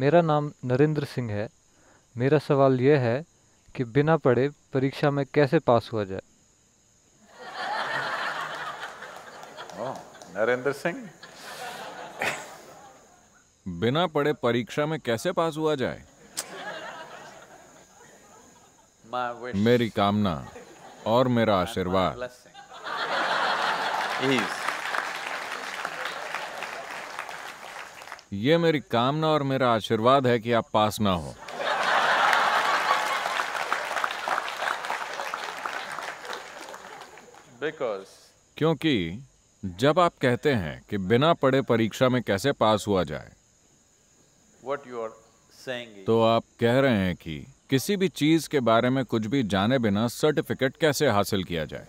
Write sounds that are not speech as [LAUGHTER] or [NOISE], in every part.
मेरा नाम नरेंद्र सिंह है मेरा सवाल यह है कि बिना पढ़े परीक्षा में कैसे पास हुआ जाए नरेंद्र सिंह बिना पढ़े परीक्षा में कैसे पास हुआ जाए मेरी कामना और मेरा आशीर्वाद ये मेरी कामना और मेरा आशीर्वाद है कि आप पास ना हो बिकॉज क्योंकि जब आप कहते हैं कि बिना पढ़े परीक्षा में कैसे पास हुआ जाए वट यू आर saying तो आप कह रहे हैं कि किसी भी चीज के बारे में कुछ भी जाने बिना सर्टिफिकेट कैसे हासिल किया जाए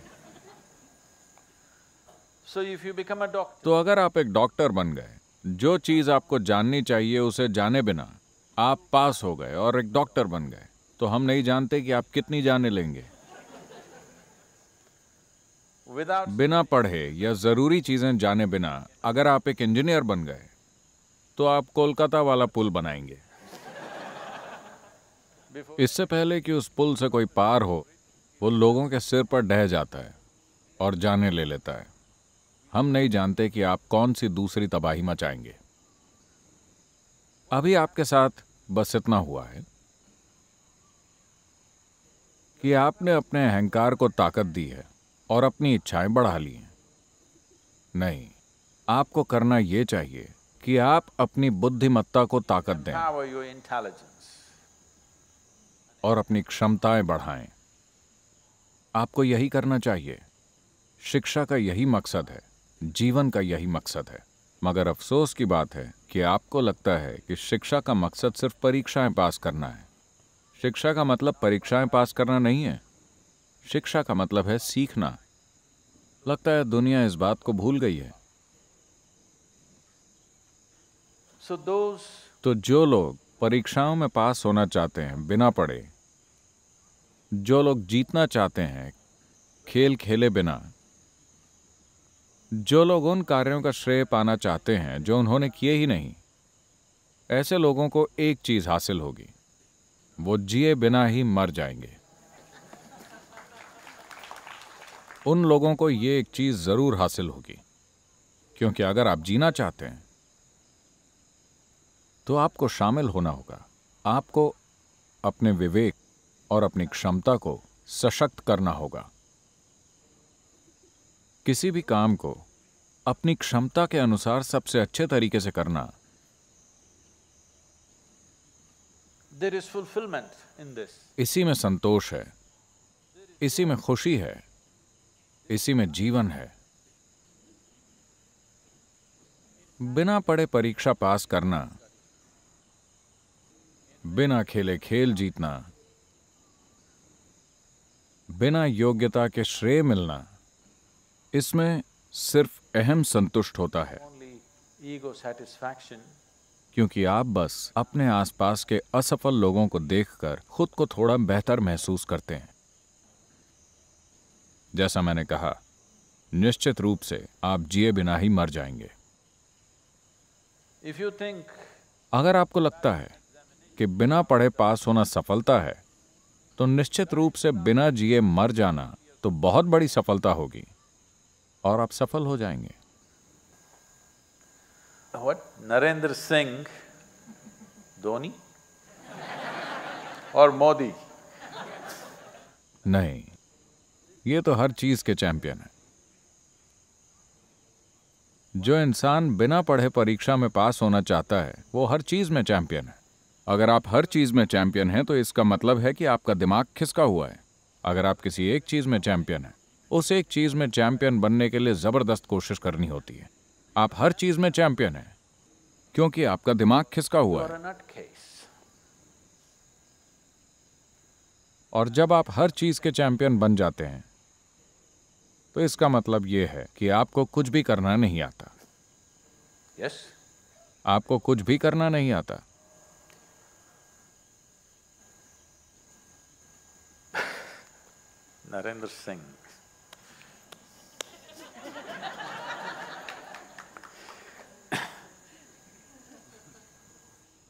so if you become a doctor तो अगर आप एक डॉक्टर बन गए जो चीज़ आपको जाननी चाहिए उसे जाने बिना आप पास हो गए और एक डॉक्टर बन गए तो हम नहीं जानते कि आप कितनी जाने लेंगे बिना पढ़े या ज़रूरी चीज़ें जाने बिना अगर आप एक इंजीनियर बन गए तो आप कोलकाता वाला पुल बनाएंगे इससे पहले कि उस पुल से कोई पार हो वो लोगों के सिर पर ढह जाता है और जाने ले लेता है हम नहीं जानते कि आप कौन सी दूसरी तबाही मचाएंगे अभी आपके साथ बस इतना हुआ है कि आपने अपने अहंकार को ताकत दी है और अपनी इच्छाएं बढ़ा ली हैं नहीं आपको करना यह चाहिए कि आप अपनी बुद्धिमत्ता को ताकत दें और अपनी क्षमताएं बढ़ाएं आपको यही करना चाहिए शिक्षा का यही मकसद है जीवन का यही मकसद है मगर अफसोस की बात है कि आपको लगता है कि शिक्षा का मकसद सिर्फ परीक्षाएं पास करना है शिक्षा का मतलब परीक्षाएं पास करना नहीं है शिक्षा का मतलब है सीखना लगता है दुनिया इस बात को भूल गई है so those... तो जो लोग परीक्षाओं में पास होना चाहते हैं बिना पढ़े जो लोग जीतना चाहते हैं खेल खेले बिना जो लोग उन कार्यों का श्रेय पाना चाहते हैं जो उन्होंने किए ही नहीं ऐसे लोगों को एक चीज हासिल होगी वो जिए बिना ही मर जाएंगे उन लोगों को ये एक चीज जरूर हासिल होगी क्योंकि अगर आप जीना चाहते हैं तो आपको शामिल होना होगा आपको अपने विवेक और अपनी क्षमता को सशक्त करना होगा किसी भी काम को अपनी क्षमता के अनुसार सबसे अच्छे तरीके से करना there is fulfilment in this इसी में संतोष है इसी में खुशी है इसी में जीवन है बिना पढ़े परीक्षा पास करना बिना खेले खेल जीतना बिना योग्यता के श्रेय मिलना इसमें सिर्फ अहम संतुष्ट होता है क्योंकि आप बस अपने आसपास के असफल लोगों को देखकर खुद को थोड़ा बेहतर महसूस करते हैं जैसा मैंने कहा निश्चित रूप से आप जिए बिना ही मर जाएंगे थिंक अगर आपको लगता है कि बिना पढ़े पास होना सफलता है तो निश्चित रूप से बिना जिए मर जाना तो बहुत बड़ी सफलता होगी और आप सफल हो जाएंगे What? नरेंद्र सिंह धोनी और मोदी नहीं ये तो हर चीज के चैंपियन है जो इंसान बिना पढ़े परीक्षा में पास होना चाहता है वो हर चीज में चैंपियन है अगर आप हर चीज में चैंपियन हैं तो इसका मतलब है कि आपका दिमाग खिसका हुआ है अगर आप किसी एक चीज में चैंपियन हैं उसे एक चीज़ में चैंपियन बनने के लिए ज़बरदस्त कोशिश करनी होती है आप हर चीज़ में चैंपियन हैं क्योंकि आपका दिमाग खिसका हुआ है और जब आप हर चीज़ के चैंपियन बन जाते हैं तो इसका मतलब यह है कि आपको कुछ भी करना नहीं आता yes. आपको कुछ भी करना नहीं आता नरेंद्र [LAUGHS] सिंह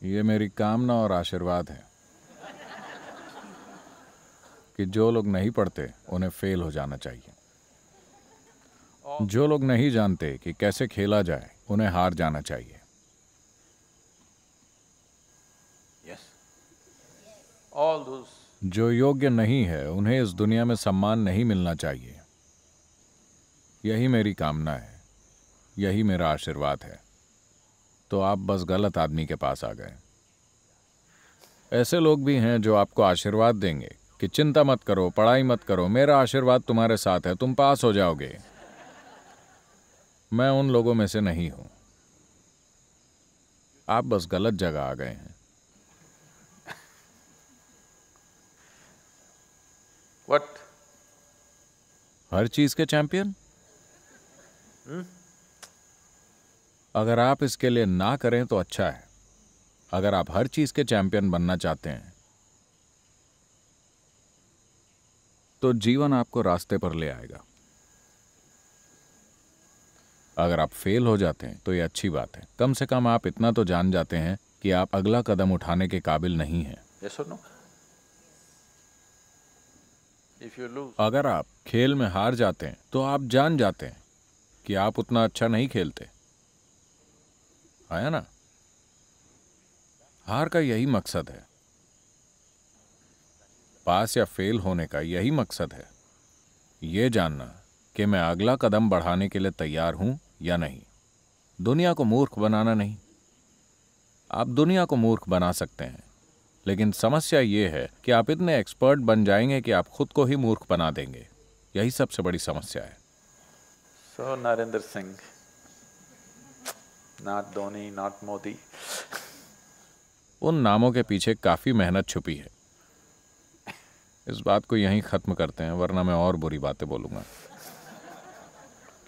ये मेरी कामना और आशीर्वाद है कि जो लोग नहीं पढ़ते उन्हें फेल हो जाना चाहिए जो लोग नहीं जानते कि कैसे खेला जाए उन्हें हार जाना चाहिए जो योग्य नहीं है उन्हें इस दुनिया में सम्मान नहीं मिलना चाहिए यही मेरी कामना है यही मेरा आशीर्वाद है तो आप बस गलत आदमी के पास आ गए ऐसे लोग भी हैं जो आपको आशीर्वाद देंगे कि चिंता मत करो पढ़ाई मत करो मेरा आशीर्वाद तुम्हारे साथ है तुम पास हो जाओगे मैं उन लोगों में से नहीं हूं आप बस गलत जगह आ गए हैं वट हर चीज के चैंपियन hmm? अगर आप इसके लिए ना करें तो अच्छा है अगर आप हर चीज के चैंपियन बनना चाहते हैं तो जीवन आपको रास्ते पर ले आएगा अगर आप फेल हो जाते हैं तो ये अच्छी बात है कम से कम आप इतना तो जान जाते हैं कि आप अगला कदम उठाने के काबिल नहीं हैं yes no? अगर आप खेल में हार जाते हैं तो आप जान जाते हैं कि आप उतना अच्छा नहीं खेलते आया ना हार का यही मकसद है पास या फेल होने का यही मकसद है यह जानना कि मैं अगला कदम बढ़ाने के लिए तैयार हूं या नहीं दुनिया को मूर्ख बनाना नहीं आप दुनिया को मूर्ख बना सकते हैं लेकिन समस्या ये है कि आप इतने एक्सपर्ट बन जाएंगे कि आप खुद को ही मूर्ख बना देंगे यही सबसे बड़ी समस्या है सो नरेंद्र सिंह not धोनी not मोदी उन नामों के पीछे काफ़ी मेहनत छुपी है इस बात को यहीं ख़त्म करते हैं वरना मैं और बुरी बातें बोलूंगा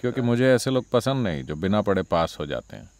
क्योंकि मुझे ऐसे लोग पसंद नहीं जो बिना पढ़े पास हो जाते हैं